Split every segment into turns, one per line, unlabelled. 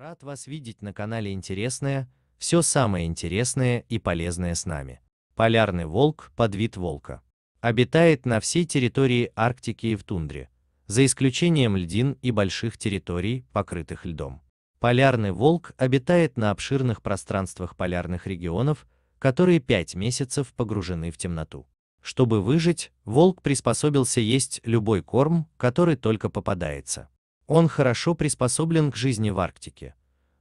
Рад вас видеть на канале Интересное, все самое интересное и полезное с нами. Полярный волк, под вид волка. Обитает на всей территории Арктики и в тундре, за исключением льдин и больших территорий, покрытых льдом. Полярный волк обитает на обширных пространствах полярных регионов, которые пять месяцев погружены в темноту. Чтобы выжить, волк приспособился есть любой корм, который только попадается. Он хорошо приспособлен к жизни в Арктике.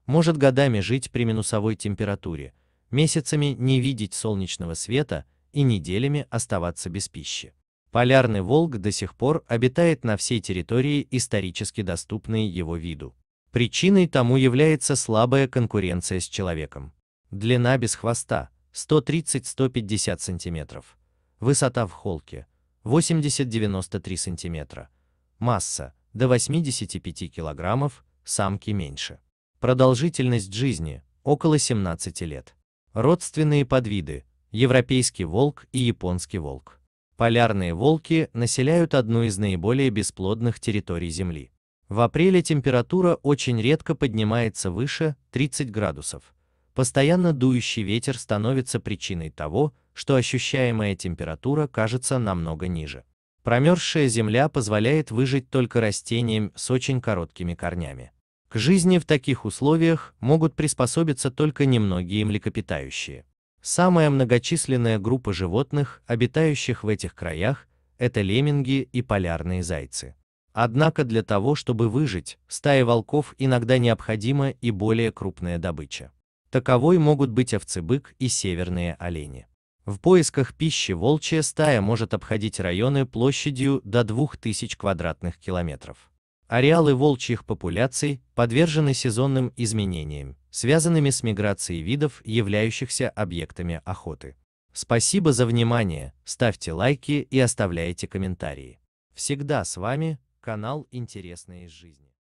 Может годами жить при минусовой температуре, месяцами не видеть солнечного света и неделями оставаться без пищи. Полярный волк до сих пор обитает на всей территории, исторически доступной его виду. Причиной тому является слабая конкуренция с человеком. Длина без хвоста 130-150 см. Высота в холке 80-93 см. Масса до 85 кг, самки меньше. Продолжительность жизни – около 17 лет. Родственные подвиды – европейский волк и японский волк. Полярные волки населяют одну из наиболее бесплодных территорий Земли. В апреле температура очень редко поднимается выше 30 градусов. Постоянно дующий ветер становится причиной того, что ощущаемая температура кажется намного ниже. Промерзшая земля позволяет выжить только растениям с очень короткими корнями. К жизни в таких условиях могут приспособиться только немногие млекопитающие. Самая многочисленная группа животных, обитающих в этих краях, это лемминги и полярные зайцы. Однако для того, чтобы выжить, стае волков иногда необходима и более крупная добыча. Таковой могут быть овцебык и северные олени. В поисках пищи волчья стая может обходить районы площадью до 2000 квадратных километров. Ареалы волчьих популяций подвержены сезонным изменениям, связанными с миграцией видов, являющихся объектами охоты. Спасибо за внимание, ставьте лайки и оставляйте комментарии. Всегда с вами канал «Интересные из жизни».